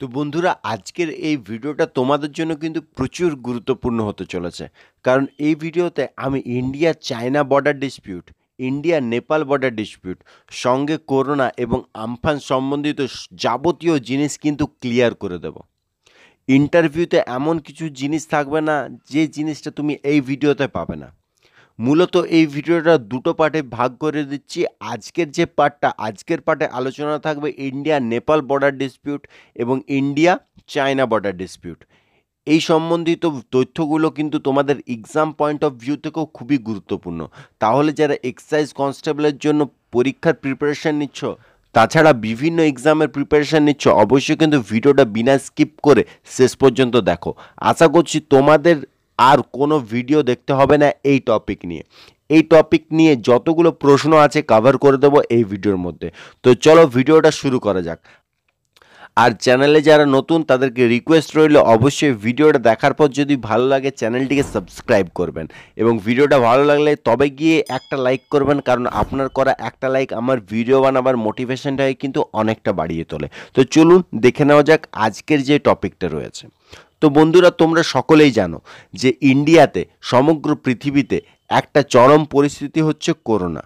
তো বন্ধুরা আজকের এই ভিডিওটা তোমাদের জন্য কিন্তু প্রচুর গুরুত্বপূর্ণ হতে চলেছে কারণ এই ভিডিওতে আমি India China border dispute India Nepal border dispute সঙ্গে করোনা এবং আমফান সম্বন্ধিত যাবতীয় জিনিস কিন্তু ক্লিয়ার করে দেব ইন্টারভিউতে এমন কিছু জিনিস থাকবে না যে জিনিসটা তুমি এই ভিডিওতে পাবে না মূলত এই ভিডিওটা দুটো পার্টে ভাগ করে দিচ্ছি আজকের যে পার্টটা আজকের পার্টে আলোচনা থাকবে ইন্ডিয়া নেপাল বর্ডার ডিসপিউট এবং ইন্ডিয়া চায়না বর্ডার ডিসপিউট এই সম্বন্ধিত তথ্যগুলো কিন্তু তোমাদের এক্সাম পয়েন্ট অফ ভিউ থেকেও খুবই গুরুত্বপূর্ণ তাহলে যারা এক্সাইজ কনস্টেবলের জন্য পরীক্ষার প্রিপারেশান নিচ্ছ তাছাড়া বিভিন্ন এক্সামের প্রিপারেশান নিচ্ছ অবশ্যই কিন্তু ভিডিওটা বিনা স্কিপ করে শেষ পর্যন্ত দেখো আশা করছি তোমাদের আর কোনো ভিডিও দেখতে হবে না এই টপিক নিয়ে এই টপিক নিয়ে যতগুলো প্রশ্ন আছে কভার করে দেবো এই ভিডিওর মধ্যে তো চলো ভিডিওটা শুরু করা যাক আর চ্যানেলে যারা নতুন তাদেরকে রিকোয়েস্ট রইল অবশ্যই ভিডিওটা দেখার পর যদি ভালো লাগে চ্যানেলটিকে সাবস্ক্রাইব করবেন এবং ভিডিওটা ভালো লাগলে তবে গিয়ে একটা লাইক করবেন কারণ আপনার করা একটা লাইক আমার ভিডিও বানাবার মোটিভেশনটাকে কিন্তু অনেকটা বাড়িয়ে তোলে তো চলুন দেখে নেওয়া যাক আজকের যে টপিকটা রয়েছে তো বন্ধুরা তোমরা সকলেই জানো যে ইন্ডিয়াতে সমগ্র পৃথিবীতে একটা চরম পরিস্থিতি হচ্ছে করোনা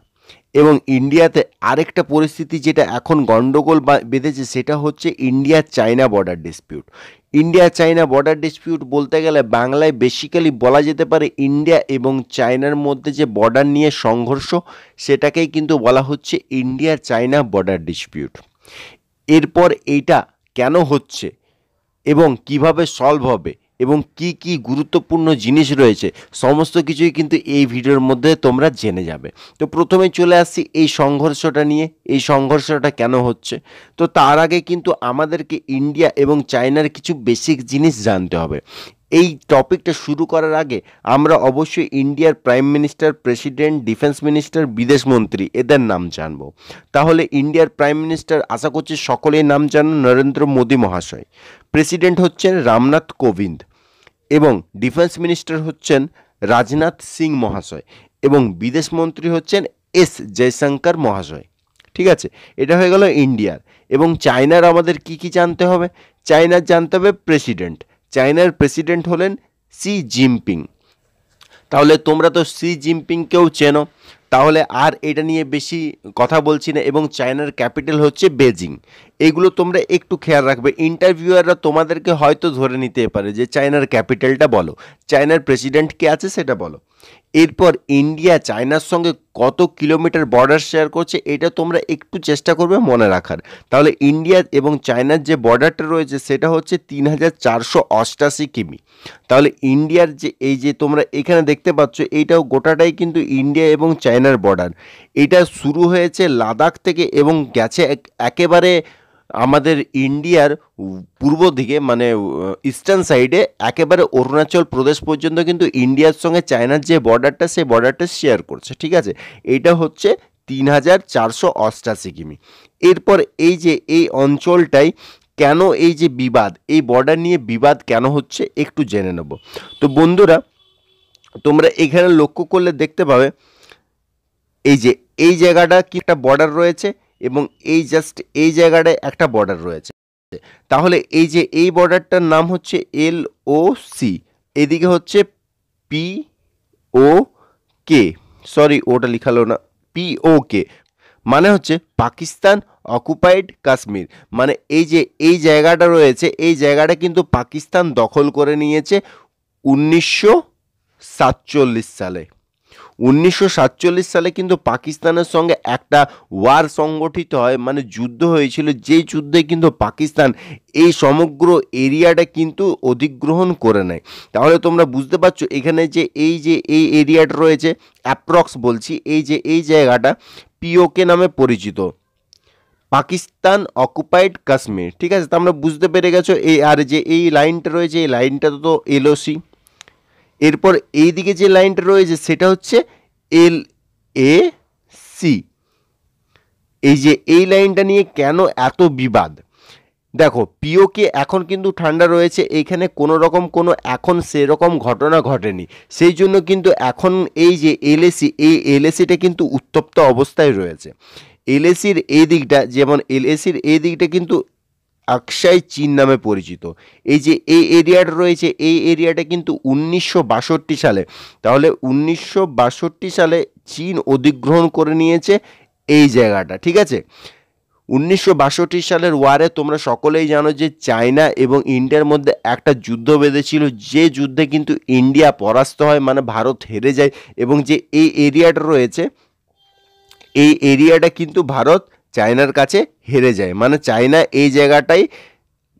এবং ইন্ডিয়াতে আরেকটা পরিস্থিতি যেটা এখন গণ্ডগোল বেঁধেছে সেটা হচ্ছে India China border dispute India China border dispute বলতে গেলে বাংলায় বেসিক্যালি বলা যেতে পারে ইন্ডিয়া এবং চায়নার মধ্যে যে বর্ডার নিয়ে সংঘর্ষ সেটাকেই কিন্তু বলা হচ্ছে ইন্ডিয়া চায়না বর্ডার ডিসপিউট এরপর এইটা কেন হচ্ছে এবং কিভাবে সলভ হবে এবং কি কি গুরুত্বপূর্ণ জিনিস রয়েছে সমস্ত কিছুই কিন্তু এই ভিডিওর মধ্যে তোমরা জেনে যাবে তো প্রথমে চলে আসছি এই সংঘর্ষটা নিয়ে এই সংঘর্ষটা কেন হচ্ছে তো তার আগে কিন্তু আমাদেরকে ইন্ডিয়া এবং চায়নার কিছু বেসিক জিনিস জানতে হবে এই টপিকটা শুরু করার আগে আমরা অবশ্যই ইন্ডিয়ার prime minister president defence minister বিদেশ মন্ত্রী এদের নাম জানব তাহলে ইন্ডিয়ার প্রাইম মিনিস্টার আশা করছি সকলেই নাম জানো নরেন্দ্র মোদী মহাশয় প্রেসিডেন্ট হচ্ছেন রামনাথ কোবিন্দ এবং ডিফেন্স মিনিস্টার হচ্ছেন রাজনাথ সিং মহাশয় এবং বিদেশ মন্ত্রী হচ্ছেন এস জয়শঙ্কর মহাশয় ঠিক আছে এটা হয়ে গেল ইন্ডিয়ার এবং চায়নার আমাদের কি কি জানতে হবে চায়নার জানতে হবে প্রেসিডেন্ট চায়নার প্রেসিডেন্ট হলেন সি জিনপিং তাহলে তোমরা তো সি জিনপিংকেও চেনো তাহলে আর এটা নিয়ে বেশি কথা বলছি না এবং চায়নার ক্যাপিটাল হচ্ছে বেজিং এগুলো তোমরা একটু খেয়াল রাখবে ইন্টারভিউয়াররা তোমাদেরকে হয়তো ধরে নিতে পারে যে চায়নার ক্যাপিটালটা বলো চায়নার প্রেসিডেন্ট কে আছে সেটা বলো এরপর ইন্ডিয়া চায়নার সঙ্গে কত কিলোমিটার বর্ডার শেয়ার করছে এটা তোমরা একটু চেষ্টা করবে মনে রাখার তাহলে ইন্ডিয়া এবং চায়নার যে বর্ডারটা রয়েছে সেটা হচ্ছে তিন হাজার চারশো অষ্টাশি কিমি তাহলে ইন্ডিয়ার যে এই যে তোমরা এখানে দেখতে পাচ্ছ এইটাও গোটাটাই কিন্তু ইন্ডিয়া এবং চায়নার বর্ডার এটা শুরু হয়েছে লাদাখ থেকে এবং গেছে একেবারে আমাদের ইন্ডিয়ার পূর্ব দিকে মানে ইস্টার্ন সাইডে একেবারে অরুণাচল প্রদেশ পর্যন্ত কিন্তু ইন্ডিয়ার সঙ্গে চায়নার যে বর্ডারটা সেই বর্ডারটা শেয়ার করছে ঠিক আছে এইটা হচ্ছে তিন হাজার চারশো অষ্টাশি কিমি এরপর এই যে এই অঞ্চলটাই কেন এই যে বিবাদ এই বর্ডার নিয়ে বিবাদ কেন হচ্ছে একটু জেনে নেব তো বন্ধুরা তোমরা এখানে লক্ষ্য করলে দেখতে পাবে এই যে এই জায়গাটা কি একটা বর্ডার রয়েছে এবং এই জাস্ট এই জায়গাটায় একটা বর্ডার রয়েছে তাহলে এই যে এই বর্ডারটার নাম হচ্ছে এল ও সি এদিকে হচ্ছে পি ও কে সরি ওটা লিখালো না পি ও কে মানে হচ্ছে পাকিস্তান অকুপাইড কাশ্মীর মানে এই যে এই জায়গাটা রয়েছে এই জায়গাটা কিন্তু পাকিস্তান দখল করে নিয়েছে উনিশশো সাতচল্লিশ সালে উনিশশো সালে কিন্তু পাকিস্তানের সঙ্গে একটা ওয়ার সংগঠিত হয় মানে যুদ্ধ হয়েছিল যেই যুদ্ধে কিন্তু পাকিস্তান এই সমগ্র এরিয়াটা কিন্তু অধিগ্রহণ করে নেয় তাহলে তোমরা বুঝতে পারছো এখানে যে এই যে এই এরিয়াটা রয়েছে অ্যাপ্রক্স বলছি এই যে এই জায়গাটা পিওকে নামে পরিচিত পাকিস্তান অকুপাইড কাশ্মীর ঠিক আছে তোমরা বুঝতে পেরে গেছো এই আর যে এই লাইনটা রয়েছে এই লাইনটা তো এলওসি এরপর এই দিকে যে লাইনটা রয়েছে সেটা হচ্ছে এল এ সি এই যে এই লাইনটা নিয়ে কেন এত বিবাদ দেখো পিওকে এখন কিন্তু ঠান্ডা রয়েছে এইখানে কোনো রকম কোনো এখন সেরকম ঘটনা ঘটেনি সেই জন্য কিন্তু এখন এই যে এলএসি এই এলএসিটা কিন্তু উত্তপ্ত অবস্থায় রয়েছে এলএসির এই দিকটা যেমন এলএসির এই দিকটা কিন্তু আকসাই চীন নামে পরিচিত এই যে এই এরিয়াটা রয়েছে এই এরিয়াটা কিন্তু উনিশশো সালে তাহলে উনিশশো সালে চীন অধিগ্রহণ করে নিয়েছে এই জায়গাটা ঠিক আছে উনিশশো সালের ওয়ারে তোমরা সকলেই জানো যে চায়না এবং ইন্ডিয়ার মধ্যে একটা যুদ্ধ বেঁধেছিল যে যুদ্ধে কিন্তু ইন্ডিয়া পরাস্ত হয় মানে ভারত হেরে যায় এবং যে এই এরিয়াটা রয়েছে এই এরিয়াটা কিন্তু ভারত চায়নার কাছে হেরে যায় মানে চায়না এই জায়গাটাই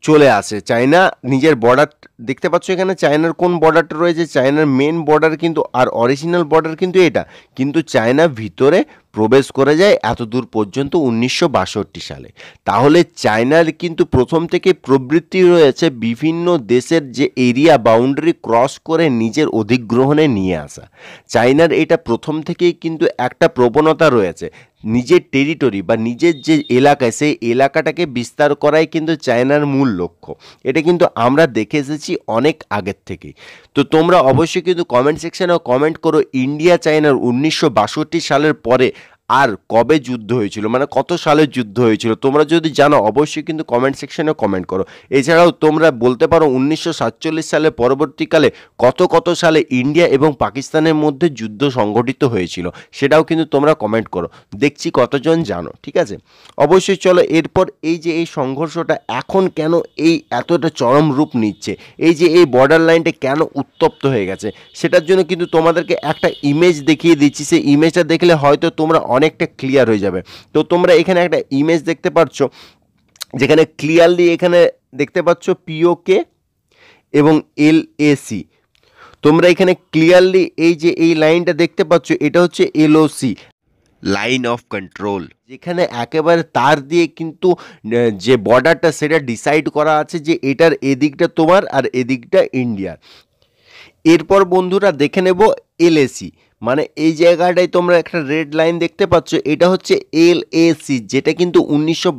চলে আসে চায়না নিজের বর্ডার দেখতে পাচ্ছ এখানে চায়নার কোন বর্ডারটা রয়েছে চায়নার মেন বর্ডার কিন্তু আর অরিজিনাল বর্ডার কিন্তু এটা কিন্তু চায়না ভিতরে প্রবেশ করে যায় এত দূর পর্যন্ত উনিশশো সালে তাহলে চায়নার কিন্তু প্রথম থেকে প্রবৃত্তি রয়েছে বিভিন্ন দেশের যে এরিয়া বাউন্ডারি ক্রস করে নিজের অধিগ্রহণে নিয়ে আসা চায়নার এটা প্রথম থেকেই কিন্তু একটা প্রবণতা রয়েছে নিজের টেরিটরি বা নিজের যে এলাকায় সেই এলাকাটাকে বিস্তার করাই কিন্তু চায়নার মূল লক্ষ্য এটা কিন্তু আমরা দেখে এসেছি অনেক আগের থেকে তো তোমরা অবশ্যই কিন্তু কমেন্ট সেকশানে কমেন্ট করো ইন্ডিয়া চায়নার উনিশশো সালের পরে আর কবে যুদ্ধ হয়েছিল মানে কত সালে যুদ্ধ হয়েছিল তোমরা যদি জানো অবশ্যই কিন্তু কমেন্ট সেকশনে কমেন্ট করো এছাড়াও তোমরা বলতে পারো উনিশশো সালে পরবর্তীকালে কত কত সালে ইন্ডিয়া এবং পাকিস্তানের মধ্যে যুদ্ধ সংঘটিত হয়েছিল সেটাও কিন্তু তোমরা কমেন্ট করো দেখছি কতজন জানো ঠিক আছে অবশ্যই চলো এরপর এই যে এই সংঘর্ষটা এখন কেন এই এতটা চরম রূপ নিচ্ছে এই যে এই বর্ডার লাইনটা কেন উত্তপ্ত হয়ে গেছে সেটার জন্য কিন্তু তোমাদেরকে একটা ইমেজ দেখিয়ে দিচ্ছি সেই ইমেজটা দেখলে হয়তো তোমরা অনেকটা ক্লিয়ার হয়ে যাবে তো তোমরা এখানে একটা ইমেজ দেখতে পাচ্ছ যেখানে ক্লিয়ারলি এখানে দেখতে পাচ্ছ পিওকে এবং এল এসি তোমরা এখানে ক্লিয়ারলি এই যে এই লাইনটা দেখতে পাচ্ছ এটা হচ্ছে এলওসি লাইন অফ কন্ট্রোল যেখানে একেবারে তার দিয়ে কিন্তু যে বর্ডারটা সেটা ডিসাইড করা আছে যে এটার এদিকটা তোমার আর এদিকটা ইন্ডিয়ার এরপর বন্ধুরা দেখে নেব এলএসি মানে এই জায়গাটায় তোমরা একটা রেড লাইন দেখতে পাচ্ছ এটা হচ্ছে এল যেটা কিন্তু উনিশশো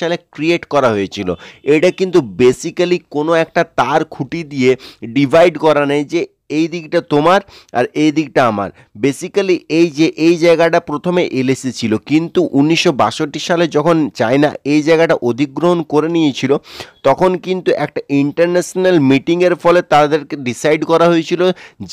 সালে ক্রিয়েট করা হয়েছিল এটা কিন্তু বেসিক্যালি কোনো একটা তার খুঁটি দিয়ে ডিভাইড করা নেই যে এই দিকটা তোমার আর এই দিকটা আমার বেসিক্যালি এই যে এই জায়গাটা প্রথমে এলএসি ছিল কিন্তু উনিশশো সালে যখন চায়না এই জায়গাটা অধিগ্রহণ করে নিয়েছিল তখন কিন্তু একটা ইন্টারন্যাশনাল মিটিংয়ের ফলে তাদেরকে ডিসাইড করা হয়েছিল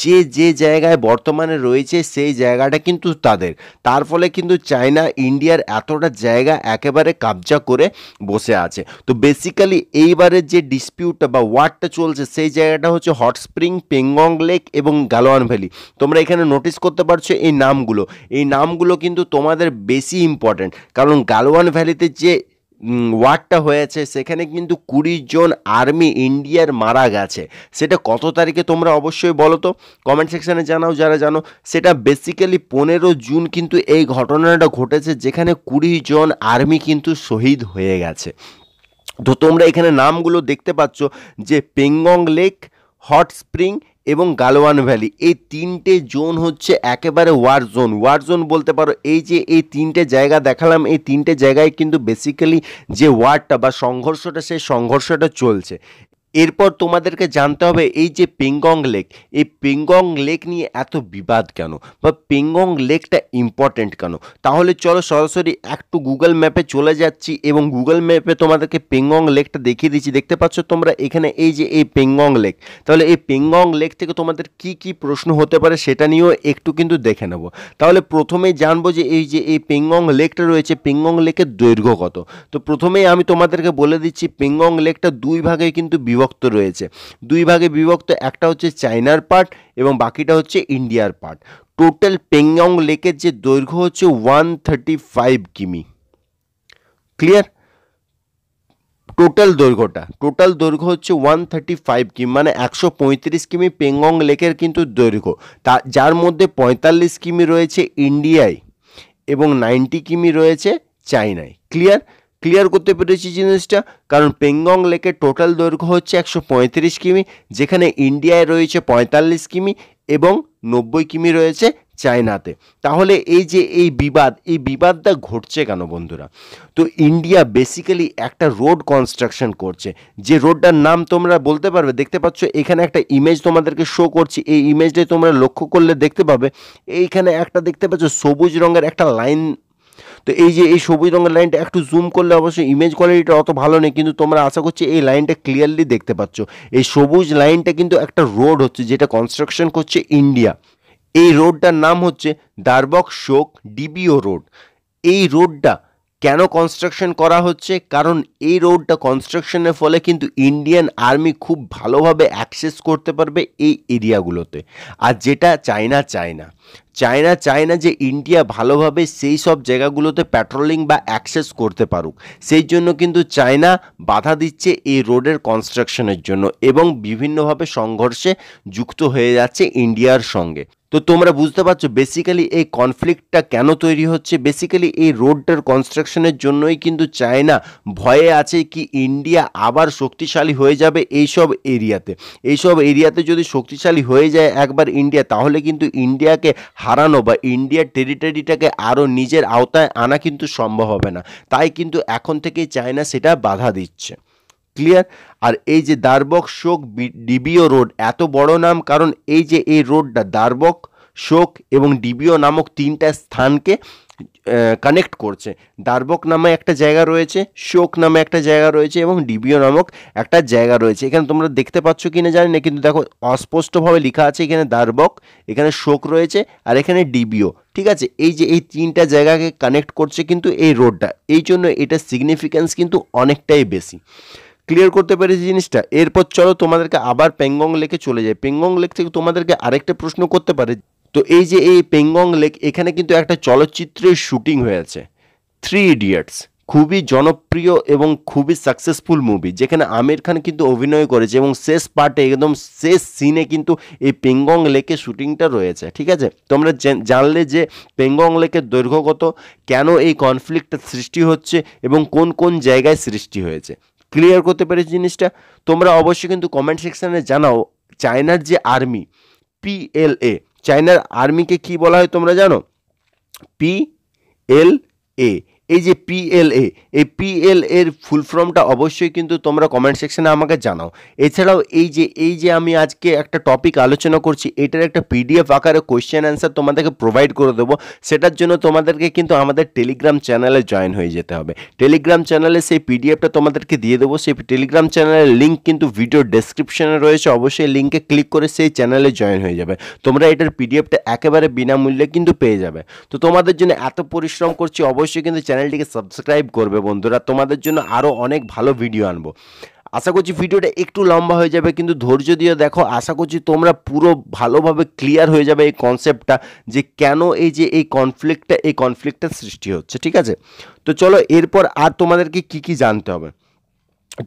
যে যে জায়গায় বর্তমানে রয়েছে সেই জায়গাটা কিন্তু তাদের তার ফলে কিন্তু চায়না ইন্ডিয়ার এতটা জায়গা একেবারে কাবজা করে বসে আছে তো বেসিক্যালি এইবারের যে ডিসপিউটটা বা ওয়ার্ডটা চলছে সেই জায়গাটা হচ্ছে হট স্প্রিং পেঙ্গং লেক এবং গালোয়ান ভ্যালি তোমরা এখানে নোটিস করতে পারছো এই নামগুলো এই নামগুলো কিন্তু তোমাদের বেশি ইম্পর্ট্যান্ট কারণ গালোয়ান ভ্যালিতে যে ওয়ারটা হয়েছে সেখানে কিন্তু কুড়ি জন আর্মি ইন্ডিয়ার মারা গেছে সেটা কত তারিখে তোমরা অবশ্যই বলো তো কমেন্ট সেকশানে জানাও যারা জানো সেটা বেসিক্যালি পনেরো জুন কিন্তু এই ঘটনাটা ঘটেছে যেখানে কুড়ি জন আর্মি কিন্তু শহীদ হয়ে গেছে তো তোমরা এখানে নামগুলো দেখতে পাচ্ছ যে পেঙ্গং লেক হট স্প্রিং এবং গালওয়ান ভ্যালি এই তিনটে জোন হচ্ছে একেবারে ওয়ার জোন ওয়ার জোন বলতে পারো এই যে এই তিনটে জায়গা দেখালাম এই তিনটে জায়গায় কিন্তু বেসিক্যালি যে ওয়ারটা বা সংঘর্ষটা সেই সংঘর্ষটা চলছে এরপর তোমাদেরকে জানতে হবে এই যে পিঙ্গং লেক এই পেঙ্গং লেক নিয়ে এত বিবাদ কেন বা পিঙ্গং লেকটা ইম্পর্টেন্ট কেন তাহলে চলো সরাসরি একটু গুগল ম্যাপে চলে যাচ্ছি এবং গুগল ম্যাপে তোমাদেরকে পিঙ্গং লেকটা দেখিয়ে দিচ্ছি দেখতে পাচ্ছ তোমরা এখানে এই যে এই পিঙ্গং লেক তাহলে এই পিঙ্গং লেক থেকে তোমাদের কি কি প্রশ্ন হতে পারে সেটা নিয়েও একটু কিন্তু দেখে নেব তাহলে প্রথমেই জানবো যে এই যে এই পিঙ্গং লেকটা রয়েছে পিঙ্গং লেকের দৈর্ঘ্য কত তো প্রথমেই আমি তোমাদেরকে বলে দিচ্ছি পেঙ্গং লেকটা দুই ভাগে কিন্তু বিভক্ত রয়েছে দুই ভাগে বিভক্ত একটা হচ্ছে চায়নার পার্ট এবং বাকিটা হচ্ছে ইন্ডিয়ার পার্ট টোটাল পেংয়ং লেকের যে দৈর্ঘ্য হচ্ছে ওয়ান থার্টি ফাইভ কিমি ক্লিয়ার টোটাল দৈর্ঘ্যটা টোটাল দৈর্ঘ্য হচ্ছে ওয়ান থার্টি ফাইভ কিমি মানে একশো পঁয়ত্রিশ কিমি পেংয়ং লেকের কিন্তু দৈর্ঘ্য তা যার মধ্যে পঁয়তাল্লিশ কিমি রয়েছে ইন্ডিয়ায় এবং নাইনটি কিমি রয়েছে চায়নায় ক্লিয়ার ক্লিয়ার করতে পেরেছি জিনিসটা কারণ পেঙ্গং লেকের টোটাল দৈর্ঘ্য হচ্ছে একশো কিমি যেখানে ইন্ডিয়ায় রয়েছে পঁয়তাল্লিশ কিমি এবং নব্বই কিমি রয়েছে চায়নাতে তাহলে এই যে এই বিবাদ এই বিবাদটা ঘটছে কেন বন্ধুরা তো ইন্ডিয়া বেসিক্যালি একটা রোড কনস্ট্রাকশন করছে যে রোডটার নাম তোমরা বলতে পারবে দেখতে পাচ্ছ এখানে একটা ইমেজ তোমাদেরকে শো করছি এই ইমেজটাই তোমরা লক্ষ্য করলে দেখতে পাবে এইখানে একটা দেখতে পাচ্ছ সবুজ রঙের একটা লাইন তো এই যে এই সবুজ রঙের লাইনটা একটু জুম করলে অবশ্যই ইমেজ কোয়ালিটিটা অত ভালো নেই কিন্তু তোমরা আশা করছি এই লাইনটা ক্লিয়ারলি দেখতে পাচ্ছ এই সবুজ লাইনটা কিন্তু একটা রোড হচ্ছে যেটা কনস্ট্রাকশন করছে ইন্ডিয়া এই রোডটার নাম হচ্ছে দারবক শোক ডিবিও রোড এই রোডটা কেন কনস্ট্রাকশন করা হচ্ছে কারণ এই রোডটা কনস্ট্রাকশনের ফলে কিন্তু ইন্ডিয়ান আর্মি খুব ভালোভাবে অ্যাক্সেস করতে পারবে এই এরিয়াগুলোতে আর যেটা চায়না চায় না চায়না চায় না যে ইন্ডিয়া ভালোভাবে সেই সব জায়গাগুলোতে প্যাট্রোলিং বা অ্যাক্সেস করতে পারুক সেই জন্য কিন্তু চায়না বাধা দিচ্ছে এই রোডের কনস্ট্রাকশনের জন্য এবং বিভিন্নভাবে সংঘর্ষে যুক্ত হয়ে যাচ্ছে ইন্ডিয়ার সঙ্গে তো তোমরা বুঝতে পারছো বেসিক্যালি এই কনফ্লিক্টটা কেন তৈরি হচ্ছে বেসিক্যালি এই রোডটার কনস্ট্রাকশনের জন্যই কিন্তু চায়না ভয়ে আছে কি ইন্ডিয়া আবার শক্তিশালী হয়ে যাবে এই সব এরিয়াতে এই সব এরিয়াতে যদি শক্তিশালী হয়ে যায় একবার ইন্ডিয়া তাহলে কিন্তু ইন্ডিয়াকে হারানো বা ইন্ডিয়ার টেরিটরিটাকে আরও নিজের আওতায় আনা কিন্তু সম্ভব হবে না তাই কিন্তু এখন থেকেই চায়না সেটা বাধা দিচ্ছে ক্লিয়ার আর এই যে দারবক শোক ডিবিও রোড এত বড় নাম কারণ এই যে এই রোডটা দারবক শোক এবং ডিবিও নামক তিনটা স্থানকে কানেক্ট করছে দারবক নামে একটা জায়গা রয়েছে শোক নামে একটা জায়গা রয়েছে এবং ডিবিও নামক একটা জায়গা রয়েছে এখানে তোমরা দেখতে পাচ্ছ কি না জানি না কিন্তু দেখো অস্পষ্টভাবে লেখা আছে এখানে দারবক এখানে শোক রয়েছে আর এখানে ডিবিও ঠিক আছে এই যে এই তিনটা জায়গাকে কানেক্ট করছে কিন্তু এই রোডটা এই জন্য এটা সিগনিফিক্যান্স কিন্তু অনেকটাই বেশি ক্লিয়ার করতে পেরেছি জিনিসটা এরপর চলো তোমাদেরকে আবার পেঙ্গং লেকে চলে যায় পেঙ্গং লেক থেকে তোমাদেরকে আরেকটা প্রশ্ন করতে পারে তো এই যে এই পেঙ্গং লেক এখানে কিন্তু একটা চলচ্চিত্রের শুটিং হয়েছে থ্রি ইডিয়টস খুবই জনপ্রিয় এবং খুবই সাকসেসফুল মুভি যেখানে আমির খান কিন্তু অভিনয় করেছে এবং শেষ পার্টে একদম শেষ সিনে কিন্তু এই পেঙ্গং লেকে শুটিংটা রয়েছে ঠিক আছে তোমরা জানলে যে পেঙ্গং লেকের দৈর্ঘ্যগত কেন এই কনফ্লিক্টটা সৃষ্টি হচ্ছে এবং কোন কোন জায়গায় সৃষ্টি হয়েছে ক্লিয়ার করতে পারে জিনিসটা তোমরা অবশ্যই কিন্তু কমেন্ট সেকশানে জানাও চায়নার যে আর্মি পিএলএ চায়নার আর্মিকে কি বলা হয় তোমরা জানো পি এল এ এই যে পিএলএ এই এর ফুল ফর্মটা অবশ্যই কিন্তু তোমরা কমেন্ট সেকশানে আমাকে জানাও এছাড়াও এই যে এই যে আমি আজকে একটা টপিক আলোচনা করছি এটার একটা পিডিএফ আকারে কোয়েশ্চেন অ্যান্সার তোমাদেরকে প্রোভাইড করে দেবো সেটার জন্য তোমাদেরকে কিন্তু আমাদের টেলিগ্রাম চ্যানেলে জয়েন হয়ে যেতে হবে টেলিগ্রাম চ্যানেলে সেই পিডিএফটা তোমাদেরকে দিয়ে দেবো সেই টেলিগ্রাম চ্যানেলের লিঙ্ক কিন্তু ভিডিও ডেসক্রিপশনে রয়েছে অবশ্যই লিঙ্কে ক্লিক করে সেই চ্যানেলে জয়েন হয়ে যাবে তোমরা এটার পিডিএফটা একেবারে বিনামূল্যে কিন্তু পেয়ে যাবে তো তোমাদের জন্য এত পরিশ্রম করছি অবশ্যই কিন্তু চ্যানেল চ্যানেলটিকে সাবস্ক্রাইব করবে বন্ধুরা তোমাদের জন্য আরও অনেক ভালো ভিডিও আনব আশা করছি ভিডিওটা একটু লম্বা হয়ে যাবে কিন্তু ধৈর্য দিয়ে দেখো আশা করছি তোমরা পুরো ভালোভাবে ক্লিয়ার হয়ে যাবে এই কনসেপ্টটা যে কেন এই যে এই কনফ্লিক্টটা এই কনফ্লিক্টটা সৃষ্টি হচ্ছে ঠিক আছে তো চলো এরপর আর তোমাদেরকে কি কি জানতে হবে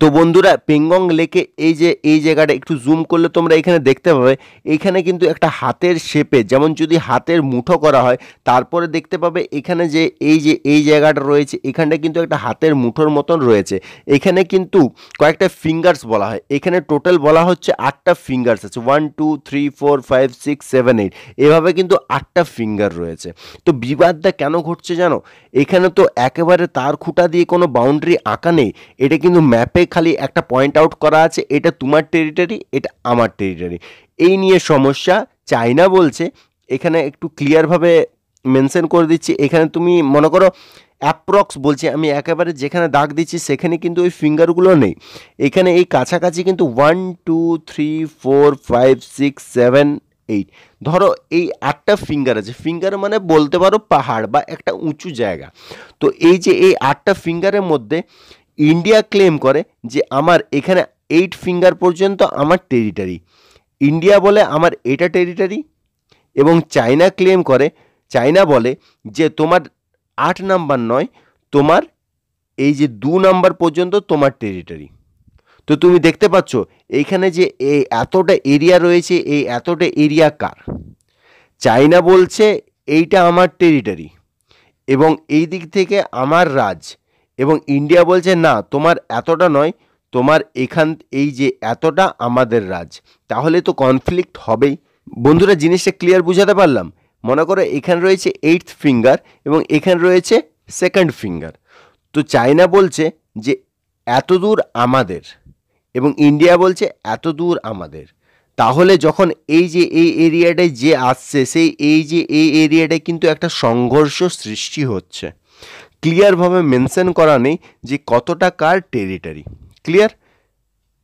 তো বন্ধুরা পেঙ্গং লেকে এই যে এই জায়গাটা একটু জুম করলে তোমরা এখানে দেখতে পাবে এখানে কিন্তু একটা হাতের শেপে যেমন যদি হাতের মুঠো করা হয় তারপরে দেখতে পাবে এখানে যে এই যে এই জায়গাটা রয়েছে এখানটা কিন্তু একটা হাতের মুঠোর মতন রয়েছে এখানে কিন্তু কয়েকটা ফিঙ্গার্স বলা হয় এখানে টোটাল বলা হচ্ছে আটটা ফিঙ্গার্স আছে one two three four five six seven eight এভাবে কিন্তু আটটা ফিঙ্গার রয়েছে তো বিবাদটা কেন ঘটছে জানো এখানে তো একেবারে তার খুঁটা দিয়ে কোনো বাউন্ডারি আঁকা নেই এটা কিন্তু ম্যাপ ম্যাপে খালি একটা পয়েন্ট আউট করা আছে এটা তোমার টেরিটারি এটা আমার টেরিটারি এই নিয়ে সমস্যা চাইনা বলছে এখানে একটু ক্লিয়ারভাবে মেনশন করে দিচ্ছি এখানে তুমি মনে করো অ্যাপ্রক্স বলছি আমি একেবারে যেখানে দাগ দিচ্ছি সেখানে কিন্তু ওই ফিঙ্গারগুলো নেই এখানে এই কাছাকাছি কিন্তু one two three four five six seven eight ধরো এই আটটা ফিঙ্গার আছে ফিঙ্গার মানে বলতে পারো পাহাড় বা একটা উঁচু জায়গা তো এই যে এই আটটা ফিঙ্গারের মধ্যে ইন্ডিয়া ক্লেম করে যে আমার এখানে এইট ফিঙ্গার পর্যন্ত আমার টেরিটারি ইন্ডিয়া বলে আমার এটা টেরিটারি এবং চায়না ক্লেম করে চায়না বলে যে তোমার আট নাম্বার নয় তোমার এই যে দু নাম্বার পর্যন্ত তোমার টেরিটারি তো তুমি দেখতে পাচ্ছ এইখানে যে এই এতটা এরিয়া রয়েছে এই এতটা এরিয়া কার চায়না বলছে এইটা আমার টেরিটারি এবং এই দিক থেকে আমার রাজ এবং ইন্ডিয়া বলছে না তোমার এতটা নয় তোমার এখান এই যে এতটা আমাদের রাজ তাহলে তো কনফ্লিক্ট হবেই বন্ধুরা জিনিসটা ক্লিয়ার বুঝাতে পারলাম মনে করো এখানে রয়েছে এইট ফিঙ্গার এবং এখানে রয়েছে সেকেন্ড ফিঙ্গার তো চায়না বলছে যে এত দূর আমাদের এবং ইন্ডিয়া বলছে এত দূর আমাদের তাহলে যখন এই যে এই এরিয়াটায় যে আসছে সেই এই যে এই এরিয়াটায় কিন্তু একটা সংঘর্ষ সৃষ্টি হচ্ছে ক্লিয়ারভাবে মেনশন করা নেই যে কতটা কার টেরিটারি ক্লিয়ার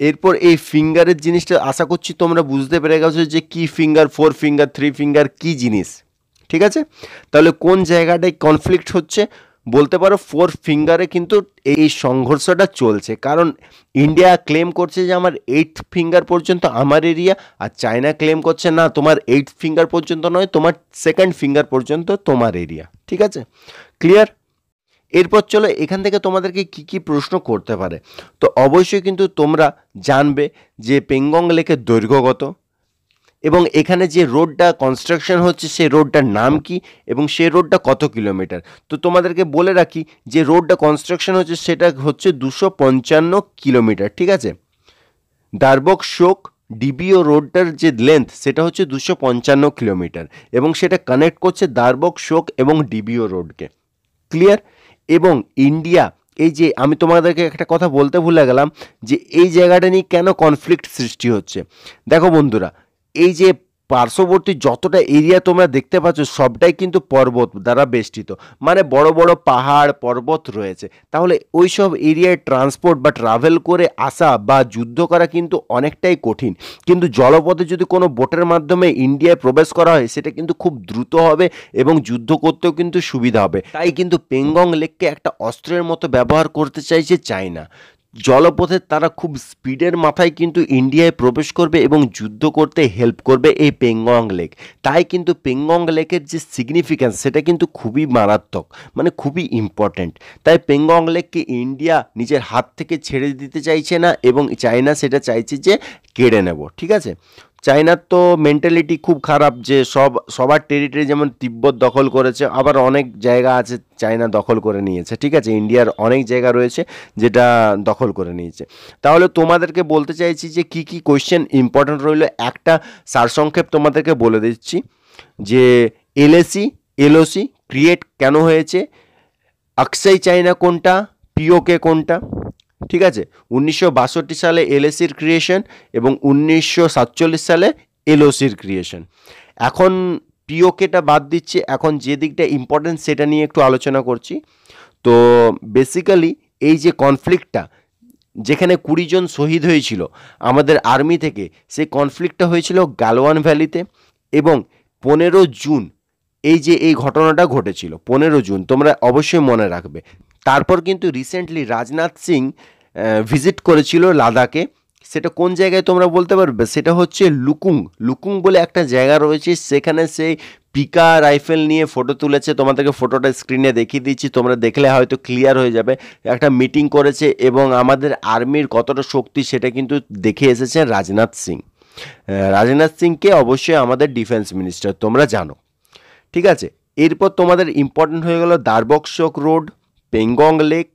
এরপর এই ফিঙ্গারের জিনিসটা আশা করছি তোমরা বুঝতে পেরে গেছো যে কি finger four finger three finger কি জিনিস ঠিক আছে তাহলে কোন জায়গাটায় কনফ্লিক্ট হচ্ছে বলতে পারো ফোর ফিঙ্গারে কিন্তু এই সংঘর্ষটা চলছে কারণ ইন্ডিয়া ক্লেম করছে যে আমার এইট ফিঙ্গার পর্যন্ত আমার এরিয়া আর চায়না ক্লেম করছে না তোমার এইট ফিঙ্গার পর্যন্ত নয় তোমার সেকেন্ড ফিঙ্গার পর্যন্ত তোমার এরিয়া ঠিক আছে ক্লিয়ার এরপর চলো এখান থেকে তোমাদেরকে কি কি প্রশ্ন করতে পারে তো অবশ্যই কিন্তু তোমরা জানবে যে পেঙ্গং লেকের দৈর্ঘ্য কত এবং এখানে যে রোডটা কনস্ট্রাকশন হচ্ছে সেই রোডটার নাম কি এবং সেই রোডটা কত কিলোমিটার তো তোমাদেরকে বলে রাখি যে রোডটা কনস্ট্রাকশন হচ্ছে সেটা হচ্ছে দুশো পঞ্চান্ন কিলোমিটার ঠিক আছে দারবক শোক ডিবিও রোডটার যে লেন্থ সেটা হচ্ছে দুশো পঞ্চান্ন কিলোমিটার এবং সেটা কানেক্ট করছে দারবক শোক এবং ডিবিও রোডকে ক্লিয়ার এবং ইন্ডিয়া এই যে আমি তোমাদেরকে একটা কথা বলতে ভুলে গেলাম যে এই জায়গাটা নিয়ে কেন কনফ্লিক্ট সৃষ্টি হচ্ছে দেখো বন্ধুরা এই যে পার্শ্ববর্তী যতটা এরিয়া তোমরা দেখতে পাচ্ছ সবটাই কিন্তু পর্বত দ্বারা বেষ্টিত মানে বড় বড় পাহাড় পর্বত রয়েছে তাহলে ওই সব এরিয়ায় ট্রান্সপোর্ট বা ট্রাভেল করে আসা বা যুদ্ধ করা কিন্তু অনেকটাই কঠিন কিন্তু জলপথে যদি কোনো বোটের মাধ্যমে ইন্ডিয়ায় প্রবেশ করা হয় সেটা কিন্তু খুব দ্রুত হবে এবং যুদ্ধ করতেও কিন্তু সুবিধা হবে তাই কিন্তু পেঙ্গং লেককে একটা অস্ত্রের মতো ব্যবহার করতে চাইছে চায়না জলপথে তারা খুব স্পিডের মাথায় কিন্তু ইন্ডিয়ায় প্রবেশ করবে এবং যুদ্ধ করতে হেল্প করবে এই পেঙ্গং লেক তাই কিন্তু পেঙ্গং লেকের যে সিগনিফিক্যান্স সেটা কিন্তু খুবই মারাত্মক মানে খুবই ইম্পর্ট্যান্ট তাই পেঙ্গং লেককে ইন্ডিয়া নিজের হাত থেকে ছেড়ে দিতে চাইছে না এবং চায়না সেটা চাইছে যে কেড়ে নেব ঠিক আছে চায়নার তো মেন্টালিটি খুব খারাপ যে সব সবার টেরিটরি যেমন তিব্বত দখল করেছে আবার অনেক জায়গা আছে চায়না দখল করে নিয়েছে ঠিক আছে ইন্ডিয়ার অনেক জায়গা রয়েছে যেটা দখল করে নিয়েছে তাহলে তোমাদেরকে বলতে চাইছি যে কি কি কোয়েশ্চেন ইম্পর্ট্যান্ট রইল একটা সারসংক্ষেপ তোমাদেরকে বলে দিচ্ছি যে এলএসি এলওসি ক্রিয়েট কেন হয়েছে অক্সাই চায়না কোনটা পিওকে কোনটা ঠিক আছে উনিশশো সালে এলএসির ক্রিয়েশন এবং উনিশশো সালে এলওসির ক্রিয়েশন এখন পিওকেটা বাদ দিচ্ছি এখন যে দিকটা ইম্পর্টেন্ট সেটা নিয়ে একটু আলোচনা করছি তো বেসিক্যালি এই যে কনফ্লিক্টটা যেখানে কুড়িজন শহীদ হয়েছিল আমাদের আর্মি থেকে সেই কনফ্লিক্টটা হয়েছিল গালওয়ান ভ্যালিতে এবং পনেরো জুন এই যে এই ঘটনাটা ঘটেছিল পনেরো জুন তোমরা অবশ্যই মনে রাখবে তারপর কিন্তু রিসেন্টলি রাজনাথ সিং ভিজিট করেছিল লাদাখে সেটা কোন জায়গায় তোমরা বলতে পারবে সেটা হচ্ছে লুকুং লুকুং বলে একটা জায়গা রয়েছে সেখানে সেই পিকা রাইফেল নিয়ে ফটো তুলেছে তোমাদেরকে ফটোটা স্ক্রিনে দেখিয়ে দিচ্ছি তোমরা দেখলে হয়তো ক্লিয়ার হয়ে যাবে একটা মিটিং করেছে এবং আমাদের আর্মির কতটা শক্তি সেটা কিন্তু দেখে এসেছে রাজনাথ সিং রাজনাথ সিংকে অবশ্যই আমাদের ডিফেন্স মিনিস্টার তোমরা জানো ঠিক আছে এরপর তোমাদের ইম্পর্টেন্ট হয়ে গেল দারবক্সক রোড পেঙ্গং লেক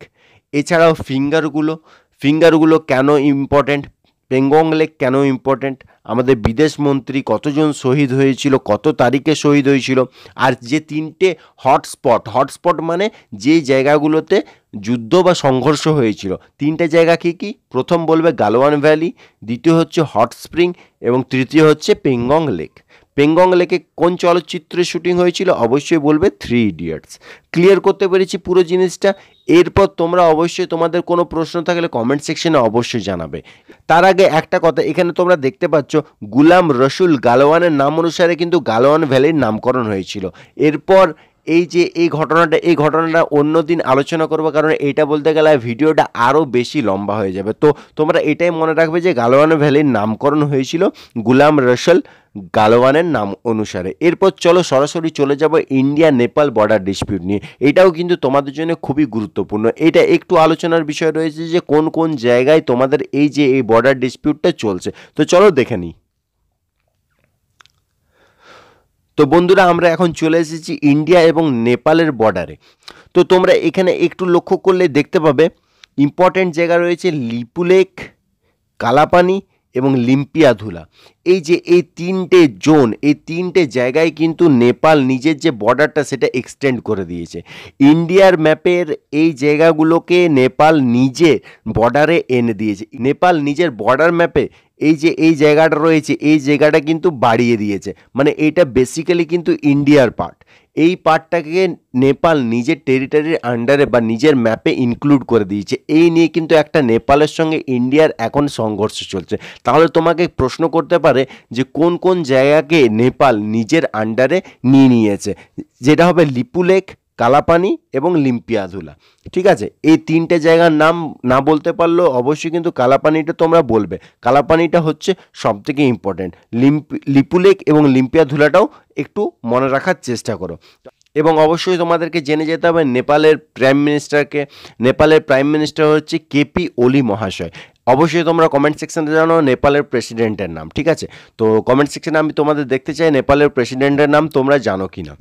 এছাড়াও ফিঙ্গারগুলো ফিঙ্গারগুলো কেন ইম্পর্টেন্ট পেঙ্গং লেক কেন ইম্পর্টেন্ট আমাদের বিদেশ মন্ত্রী কতজন শহীদ হয়েছিল কত তারিখে শহীদ হয়েছিল আর যে তিনটে হটস্পট হটস্পট মানে যে জায়গাগুলোতে যুদ্ধ বা সংঘর্ষ হয়েছিল তিনটে জায়গা কী কী প্রথম বলবে গালোয়ান ভ্যালি দ্বিতীয় হচ্ছে হট স্প্রিং এবং তৃতীয় হচ্ছে পেঙ্গং লেক পেঙ্গং লেকে কোন চলচ্চিত্রের শুটিং হয়েছিল অবশ্যই বলবে থ্রি ইডিয়টস ক্লিয়ার করতে পেরেছি পুরো জিনিসটা এরপর তোমরা অবশ্যই তোমাদের কোনো প্রশ্ন থাকলে কমেন্ট সেকশনে অবশ্যই জানাবে তার আগে একটা কথা এখানে তোমরা দেখতে পাচ্ছ গুলাম রসুল গালোয়ানের নাম অনুসারে কিন্তু গালোয়ান ভ্যালির নামকরণ হয়েছিল এরপর এই যে এই ঘটনাটা এই ঘটনাটা অন্য দিন আলোচনা করবো কারণ এটা বলতে গেলে ভিডিওটা আরও বেশি লম্বা হয়ে যাবে তো তোমরা এটাই মনে রাখবে যে গালোয়ান ভ্যালির নামকরণ হয়েছিল গুলাম রসল গালোয়ানের নাম অনুসারে এরপর চলো সরাসরি চলে যাব ইন্ডিয়া নেপাল বর্ডার ডিসপিউট নিয়ে এটাও কিন্তু তোমাদের জন্য খুবই গুরুত্বপূর্ণ এটা একটু আলোচনার বিষয় রয়েছে যে কোন কোন জায়গায় তোমাদের এই যে এই বর্ডার ডিসপিউটটা চলছে তো চলো দেখে নিই তো বন্ধুরা আমরা এখন চলে এসেছি ইন্ডিয়া এবং নেপালের বর্ডারে তো তোমরা এখানে একটু লক্ষ্য করলে দেখতে পাবে ইম্পর্ট্যান্ট জায়গা রয়েছে লিপুলেক কালাপানি এবং লিম্পিয়াধুলা এই যে এই তিনটে জোন এই তিনটে জায়গায় কিন্তু নেপাল নিজের যে বর্ডারটা সেটা এক্সটেন্ড করে দিয়েছে ইন্ডিয়ার ম্যাপের এই জায়গাগুলোকে নেপাল নিজে বর্ডারে এনে দিয়েছে নেপাল নিজের বর্ডার ম্যাপে এই যে এই জায়গাটা রয়েছে এই জায়গাটা কিন্তু বাড়িয়ে দিয়েছে মানে এটা বেসিক্যালি কিন্তু ইন্ডিয়ার পার্ট এই পার্টটাকে নেপাল নিজের টেরিটারির আন্ডারে বা নিজের ম্যাপে ইনক্লুড করে দিয়েছে এই নিয়ে কিন্তু একটা নেপালের সঙ্গে ইন্ডিয়ার এখন সংঘর্ষ চলছে তাহলে তোমাকে প্রশ্ন করতে পারে যে কোন কোন জায়গাকে নেপাল নিজের আন্ডারে নিয়ে নিয়েছে যেটা হবে লিপু লেক কালাপানি এবং লিম্পিয়াধুলা ঠিক আছে এই তিনটে জায়গার নাম না বলতে পারলেও অবশ্যই কিন্তু কালাপানিটা তোমরা বলবে কালাপানিটা হচ্ছে সবথেকে ইম্পর্টেন্ট লিম্পি লিপুলেক এবং লিম্পিয়াধুলাটাও একটু মনে রাখার চেষ্টা করো এবং অবশ্যই তোমাদেরকে জেনে যেতে হবে নেপালের প্রাইম মিনিস্টারকে নেপালের প্রাইম মিনিস্টার হচ্ছে কেপি ওলি মহাশয় অবশ্যই তোমরা কমেন্ট সেকশানে জানো নেপালের প্রেসিডেন্টের নাম ঠিক আছে তো কমেন্ট সেকশানে আমি তোমাদের দেখতে চাই নেপালের প্রেসিডেন্টের নাম তোমরা জানো কি না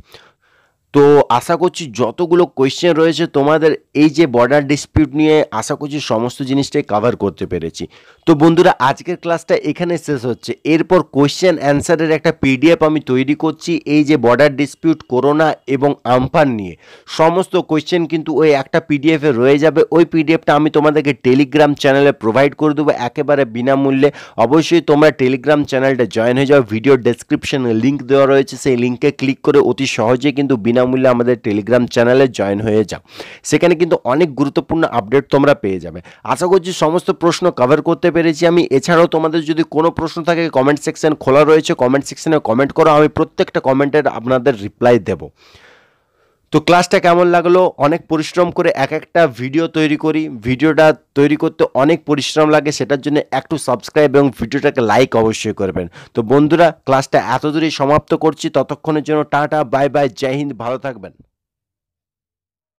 তো আশা করছি যতগুলো কোয়েশ্চেন রয়েছে তোমাদের এই যে বর্ডার ডিসপিউট নিয়ে আশা করছি সমস্ত জিনিসটাই কাভার করতে পেরেছি তো বন্ধুরা আজকের ক্লাসটা এখানে শেষ হচ্ছে এরপর কোয়েশ্চেন অ্যান্সারের একটা পিডিএফ আমি তৈরি করছি এই যে বর্ডার ডিসপিউট করোনা এবং আমফান নিয়ে সমস্ত কোয়েশ্চেন কিন্তু ওই একটা পিডিএফে রয়ে যাবে ওই পিডিএফটা আমি তোমাদেরকে টেলিগ্রাম চ্যানেলে প্রোভাইড করে দেবো একেবারে বিনামূল্যে অবশ্যই তোমরা টেলিগ্রাম চ্যানেলটা জয়েন হয়ে যাও ভিডিও ডেসক্রিপশানে লিঙ্ক দেওয়া রয়েছে সেই লিঙ্কে ক্লিক করে অতি সহজে কিন্তু বিনা বিনামূল্যে আমাদের টেলিগ্রাম চ্যানেলে জয়েন হয়ে যাও সেখানে কিন্তু অনেক গুরুত্বপূর্ণ আপডেট তোমরা পেয়ে যাবে আশা করছি সমস্ত প্রশ্ন কভার করতে পেরেছি আমি এছাড়াও তোমাদের যদি কোনো প্রশ্ন থাকে কমেন্ট সেকশন খোলা রয়েছে কমেন্ট সেকশনে কমেন্ট করো আমি প্রত্যেকটা কমেন্টের আপনাদের রিপ্লাই দেবো তো ক্লাসটা কেমন লাগলো অনেক পরিশ্রম করে এক একটা ভিডিও তৈরি করি ভিডিওটা তৈরি করতে অনেক পরিশ্রম লাগে সেটার জন্য একটু সাবস্ক্রাইব এবং ভিডিওটাকে লাইক অবশ্যই করবেন তো বন্ধুরা ক্লাসটা এত দূরেই সমাপ্ত করছি ততক্ষণের জন্য টাটা বাই বাই জয় হিন্দ ভালো থাকবেন